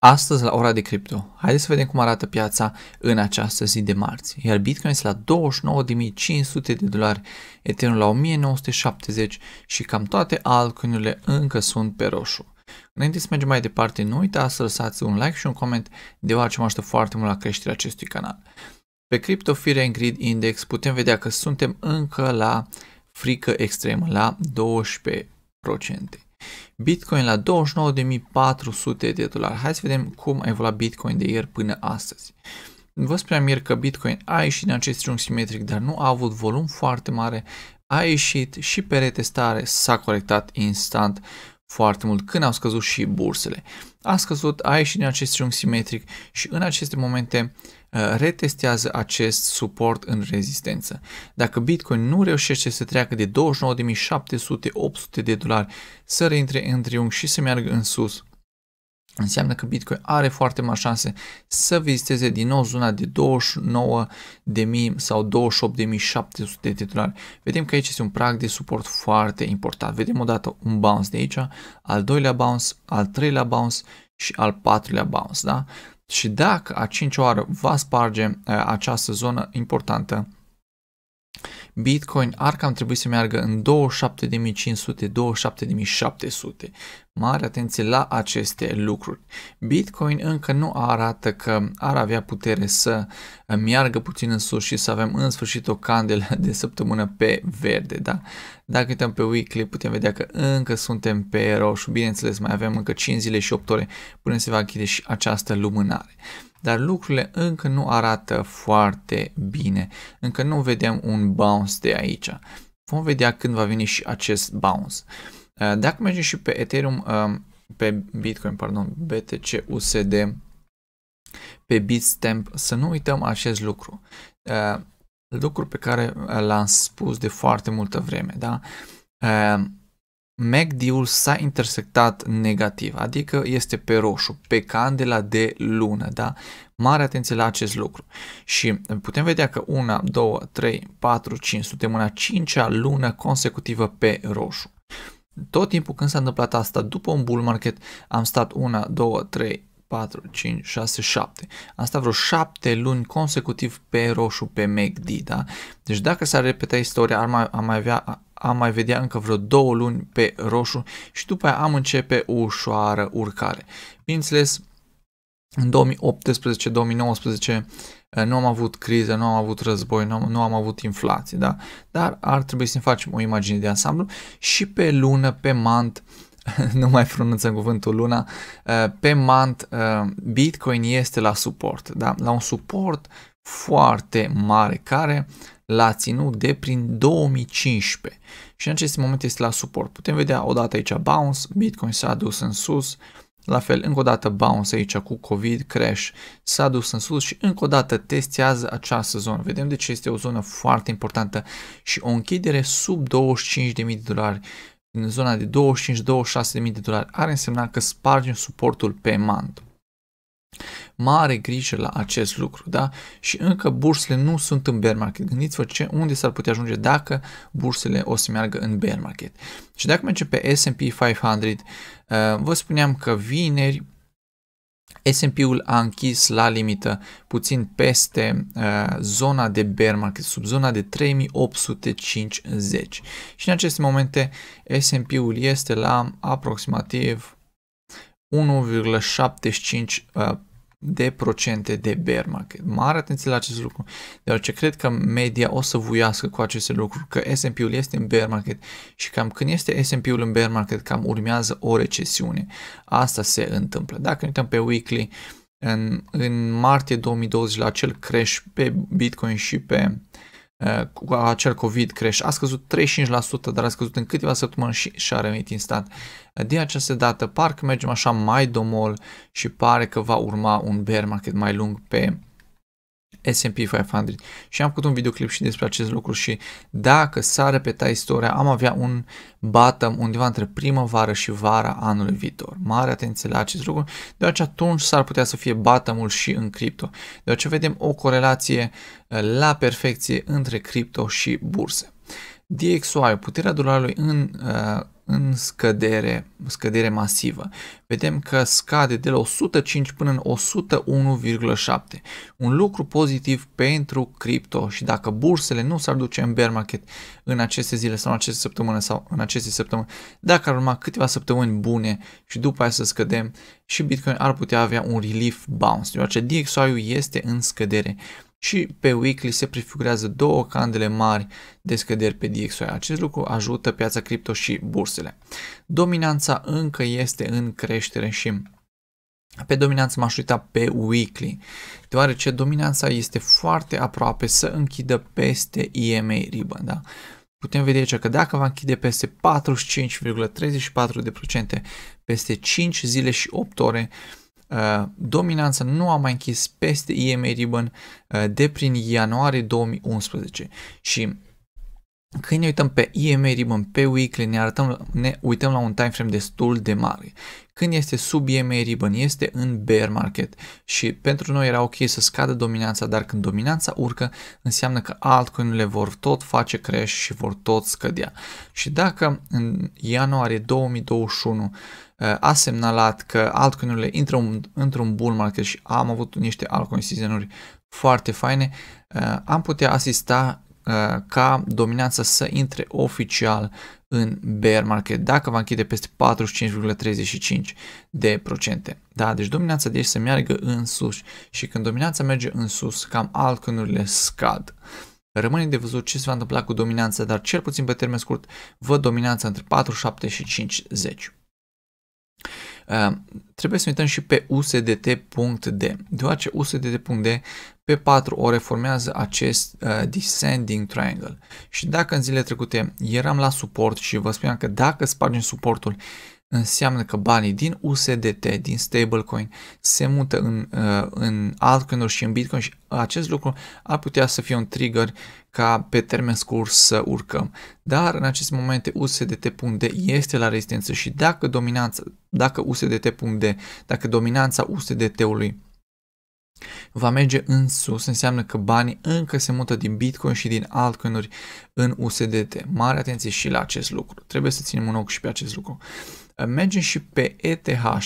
Astăzi, la ora de cripto, haideți să vedem cum arată piața în această zi de marți. Iar Bitcoin este la 29.500 de dolari, Ethereum la 1970 și cam toate altcoinurile încă sunt pe roșu. Înainte să mergem mai departe, nu uita să lăsați un like și un coment, deoarece mă ajută foarte mult la creșterea acestui canal. Pe Crypto Fear and Greed Index putem vedea că suntem încă la frică extremă, la 12%. Bitcoin la 29.400 de dolari. Hai să vedem cum a evoluat Bitcoin de ieri până astăzi. Vă spuneam ieri că Bitcoin a ieșit din acest triunghi simetric, dar nu a avut volum foarte mare, a ieșit și pe retestare s-a corectat instant foarte mult când au scăzut și bursele. A scăzut, a ieșit din acest triunghi simetric și în aceste momente uh, Uh, retestează acest suport în rezistență. Dacă Bitcoin nu reușește să treacă de 29.700-800 de dolari, să reintre în triunghi și să meargă în sus, înseamnă că Bitcoin are foarte mari șanse să viziteze din nou zona de 29.000 sau 28.700 de dolari. Vedem că aici este un prag de suport foarte important. Vedem odată un bounce de aici, al doilea bounce, al treilea bounce și al patrulea bounce. Da? și dacă a 5 oară va sparge eh, această zonă importantă Bitcoin ar cam trebui să meargă în 27.500-27.700. Mare atenție la aceste lucruri. Bitcoin încă nu arată că ar avea putere să meargă puțin în sus și să avem în sfârșit o candelă de săptămână pe verde, da? Dacă uităm pe weekly putem vedea că încă suntem pe roșu, bineînțeles mai avem încă 5 zile și 8 ore până se va închide și această lumânare dar lucrurile încă nu arată foarte bine, încă nu vedem un bounce de aici. Vom vedea când va veni și acest bounce. Uh, dacă mergem și pe Ethereum, um, pe Bitcoin, pardon, BTC, USD, pe Bitstamp, să nu uităm acest lucru. Uh, lucru pe care l-am spus de foarte multă vreme, da? Uh, MACD-ul s-a intersectat negativ, adică este pe roșu, pe candela de lună, da? Mare atenție la acest lucru. Și putem vedea că una, două, trei, patru, cinci, suntem în a cincea lună consecutivă pe roșu. Tot timpul când s-a întâmplat asta, după un bull market, am stat una, două, trei. 4, 5, 6, 7. Asta vreo 7 luni consecutiv pe roșu pe MACD, da? Deci dacă s-ar repeta istoria, ar mai, am mai avea am mai vedea încă vreo două luni pe roșu și după aia am începe o ușoară urcare. Bineînțeles, în 2018-2019 eh, nu am avut criză, nu am avut război, nu am, nu am avut inflație, da? dar ar trebui să ne facem o imagine de ansamblu și pe lună, pe mant, uh, nu mai în cuvântul luna, eh, pe mant eh, Bitcoin este la suport, da? la un suport foarte mare care l-a ținut de prin 2015 și în acest moment este la suport. Putem vedea odată aici bounce, Bitcoin s-a dus în sus, la fel, încă o dată bounce aici cu COVID, crash, s-a dus în sus și încă o dată testează această zonă. Vedem de ce este o zonă foarte importantă și o închidere sub 25.000 de dolari din zona de 25-26.000 de dolari ar însemna că spargem suportul pe mand. Mare grijă la acest lucru, da? Și încă bursele nu sunt în bear market. Gândiți-vă ce, unde s-ar putea ajunge dacă bursele o să meargă în bear market. Și dacă mergem pe S&P 500, uh, vă spuneam că vineri S&P-ul a închis la limită puțin peste uh, zona de bear market, sub zona de 3850. Și în aceste momente S&P-ul este la aproximativ 1,75 de procente de bear market. Mare atenție la acest lucru, deoarece cred că media o să vuiască cu aceste lucruri, că S&P-ul este în bear market și cam când este S&P-ul în bear market, cam urmează o recesiune. Asta se întâmplă. Dacă ne uităm pe weekly, în, în martie 2020 la acel crash pe Bitcoin și pe uh, cu acel COVID crash a scăzut 35%, dar a scăzut în câteva săptămâni și și-a revenit instant. Din această dată, parcă mergem așa mai domol și pare că va urma un bear market mai lung pe S&P 500 și am făcut un videoclip și despre acest lucru și dacă s-ar repeta istoria, am avea un bottom undeva între primăvară și vara anului viitor. Mare atenție la acest lucru, deoarece atunci s-ar putea să fie bottom și în cripto, deoarece vedem o corelație uh, la perfecție între cripto și burse. DXY, puterea dolarului în uh, în scădere, scădere masivă. Vedem că scade de la 105 până în 101,7. Un lucru pozitiv pentru cripto și dacă bursele nu s-ar duce în bear market în aceste zile sau în aceste săptămâni sau în aceste săptămâni, dacă ar urma câteva săptămâni bune și după aia să scădem și Bitcoin ar putea avea un relief bounce, deoarece DXY este în scădere și pe weekly se prefigurează două candele mari de scăderi pe DXY. Acest lucru ajută piața cripto și bursele. Dominanța încă este în creștere și pe dominanță m-aș uita pe weekly, deoarece dominanța este foarte aproape să închidă peste EMA ribbon. Da? Putem vedea aici că dacă va închide peste 45,34% peste 5 zile și 8 ore, Uh, dominanță nu a mai închis peste EMA Ribbon uh, de prin ianuarie 2011 și când ne uităm pe EMA Ribbon pe weekly, ne, arătăm, ne uităm la un time frame destul de mare când este sub EMA ribbon, este în bear market și pentru noi era ok să scadă dominanța, dar când dominanța urcă, înseamnă că altcoinurile vor tot face crash și vor tot scădea. Și dacă în ianuarie 2021 eh, a semnalat că altcoinurile intră într-un bull market și am avut niște altcoin season foarte faine, eh, am putea asista eh, ca dominanța să intre oficial în bear market dacă va închide peste 45,35 de procente. Da, deci dominanța de aici se meargă în sus și când dominanța merge în sus, cam alcânurile scad. Rămâne de văzut ce se va întâmpla cu dominanța, dar cel puțin pe termen scurt văd dominanța între 47 și 50. Ehm, trebuie să ne uităm și pe usdt.d, deoarece usdt.d pe 4 ore formează acest uh, descending triangle. Și dacă în zilele trecute eram la suport și vă spuneam că dacă spargem suportul, uh, înseamnă că banii din USDT, din stablecoin, se mută în, uh, în altcoin-uri și în Bitcoin și acest lucru ar putea să fie un trigger ca pe termen scurs să urcăm. Dar în aceste momente USDT.d este la rezistență și dacă dominanța, dacă USDT.d, dacă dominanța USDT-ului va merge în sus, înseamnă că banii încă se mută din Bitcoin și din altcoinuri în USDT. Mare atenție și la acest lucru. Trebuie să ținem un ochi și pe acest lucru mergem și pe ETH.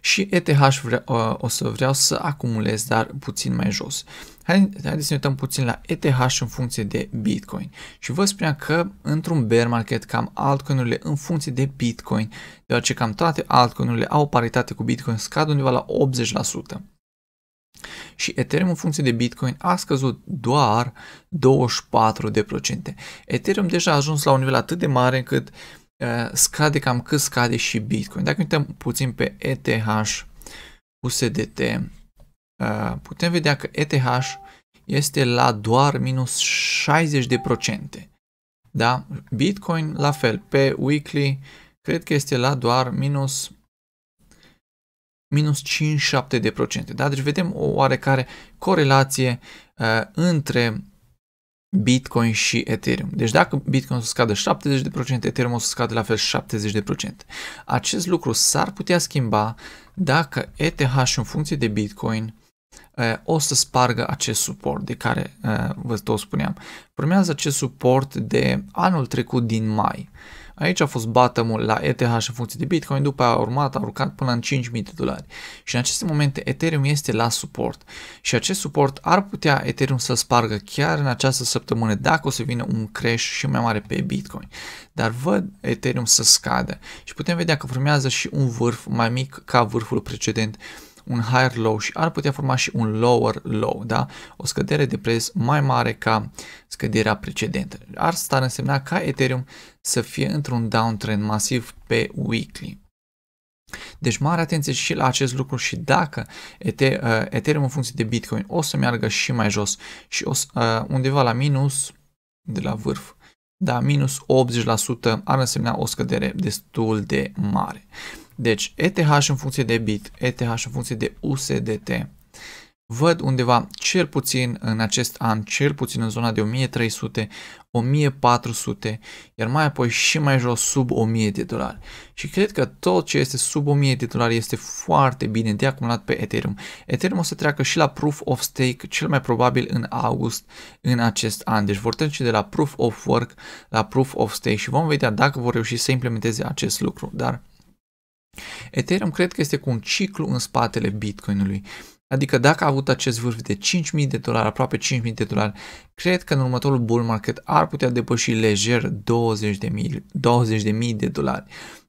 Și ETH vre, o să vreau să acumulez, dar puțin mai jos. Haideți haide să ne uităm puțin la ETH în funcție de Bitcoin. Și vă spuneam că într-un bear market cam altcoinurile în funcție de Bitcoin, deoarece cam toate altcoinurile au paritate cu Bitcoin, scad undeva la 80%. Și Ethereum în funcție de Bitcoin a scăzut doar 24%. Ethereum deja a ajuns la un nivel atât de mare încât uh, Eh, scade cam cât scade și Bitcoin. Dacă uităm puțin pe ETH USDT, eh, putem vedea că ETH este la doar minus 60%. Da? Bitcoin la fel, pe weekly cred că este la doar minus minus 5-7%. Da? Deci vedem o oarecare corelație uh, între Bitcoin și Ethereum. Deci dacă Bitcoin o să scadă 70%, Ethereum o să scadă la fel 70%. Acest lucru s-ar putea schimba dacă ETH în funcție de Bitcoin eh, o să spargă acest suport de care eh, vă tot spuneam. Urmează acest suport de anul trecut din mai. Aici a fost bottom la ETH în funcție de Bitcoin, după a urmat, a urcat până în 5000 de dolari. Și în aceste momente Ethereum este la suport și acest suport ar putea Ethereum să spargă chiar în această săptămână dacă o să vină un crash și mai mare pe Bitcoin. Dar văd Ethereum să scadă și putem vedea că formează și un vârf mai mic ca vârful precedent un higher low și ar putea forma și un lower low, da? O scădere de preț mai mare ca scăderea precedentă. Ar sta însemna ca Ethereum să fie într-un downtrend masiv pe weekly. Deci mare atenție și la acest lucru și dacă uh, Ethereum în funcție de Bitcoin o să meargă și mai jos și o să, uh, undeva la minus de la vârf, da, minus 80% ar însemna o scădere destul de mare. Deci ETH în funcție de bit, ETH în funcție de USDT, văd undeva cel puțin în acest an, cel puțin în zona de 1300, 1400, iar mai apoi și mai jos sub 1000 de dolari. Și cred că tot ce este sub 1000 de dolari este foarte bine de acumulat pe Ethereum. Ethereum o să treacă și la Proof of Stake, cel mai probabil în august în acest an. Deci vor trece de la Proof of Work la Proof of Stake și vom vedea dacă vor reuși să implementeze acest lucru. Dar Ethereum cred că este cu un ciclu în spatele Bitcoinului. Adică dacă a avut acest vârf de 5.000 de dolari, aproape 5.000 de dolari, cred că în următorul bull market ar putea depăși lejer 20.000 20.000 de dolari.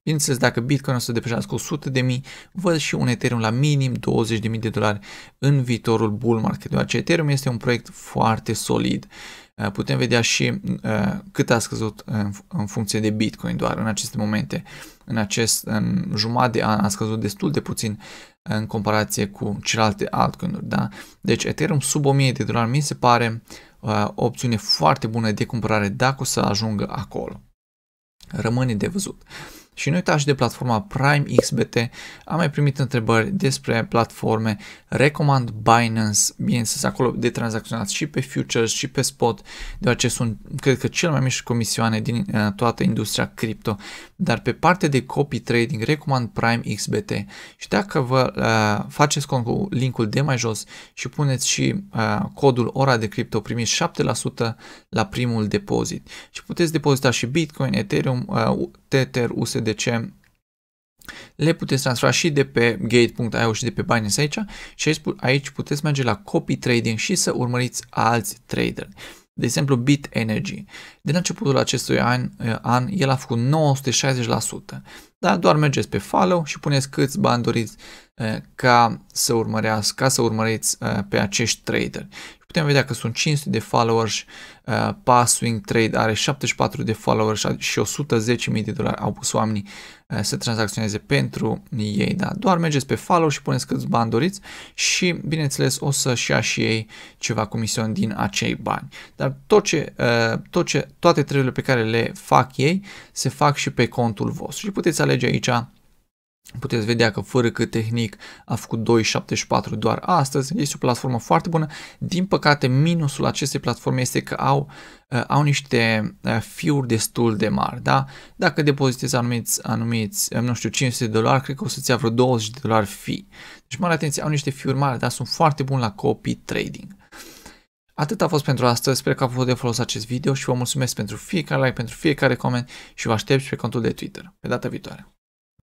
Bineînțeles, dacă Bitcoin o să depășească 100 de mii, văd și un Ethereum la minim 20 de mii de dolari în viitorul bull market, deoarece Ethereum este un proiect foarte solid. Eh, putem vedea și eh, cât a scăzut în, funcție de Bitcoin doar în aceste momente. În acest în jumătate de an a scăzut destul de puțin eh, în comparație cu celelalte altcoin-uri. da? Deci Ethereum sub 1000 de dolari mi se pare o opțiune foarte bună de cumpărare dacă o să ajungă acolo. Rămâne de văzut. Și nu uitați de platforma Prime XBT, am mai primit întrebări despre platforme, recomand Binance, bineînțeles acolo de tranzacționat și pe futures și pe spot, deoarece sunt, cred că, cel mai mici comisioane din uh, toată industria cripto, dar pe partea de copy trading recomand Prime XBT și dacă vă uh, faceți cont cu linkul de mai jos și puneți și uh, codul ora de cripto, primiți 7% la primul depozit și puteți depozita și Bitcoin, Ethereum, uh, Tether, USD de ce le puteți transfera și de pe gate.io și de pe Binance aici și aici puteți merge la copy trading și să urmăriți alți trader. De exemplu, Bit Energy. Din începutul acestui an, eh, an el a făcut 960%. Dar doar mergeți pe follow și puneți câți bani doriți Eh, ca să urmărească, ca să urmăriți eh, pe acești trader. Putem vedea că sunt 500 de followers, eh, Passwing Trade are 74 de followers și 110.000 de dolari au pus oamenii să tranzacționeze pentru ei. Da. Doar mergeți pe follow și puneți câți bani doriți și bineînțeles o să-și ia și ei ceva comision din acei bani. Dar tot ce, tot ce, toate trebuie pe care le fac ei se fac și pe contul vostru și puteți alege aici Puteți vedea că fără cât tehnic a făcut 2.74 doar astăzi, este o platformă foarte bună. Din păcate, minusul acestei platforme este că au, uh, au niște uh, fiuri destul de mari. Da? Dacă depozitezi anumiți, anumiți, uh, nu știu, 500 de dolari, cred că o să-ți ia vreo 20 de dolari fi. Deci mare atenție, au niște fiuri mari, dar sunt foarte buni la copy trading. Atât a fost pentru astăzi, sper că a fost de folos acest video și vă mulțumesc pentru fiecare like, pentru fiecare coment și vă aștept și pe contul de Twitter. Pe data viitoare!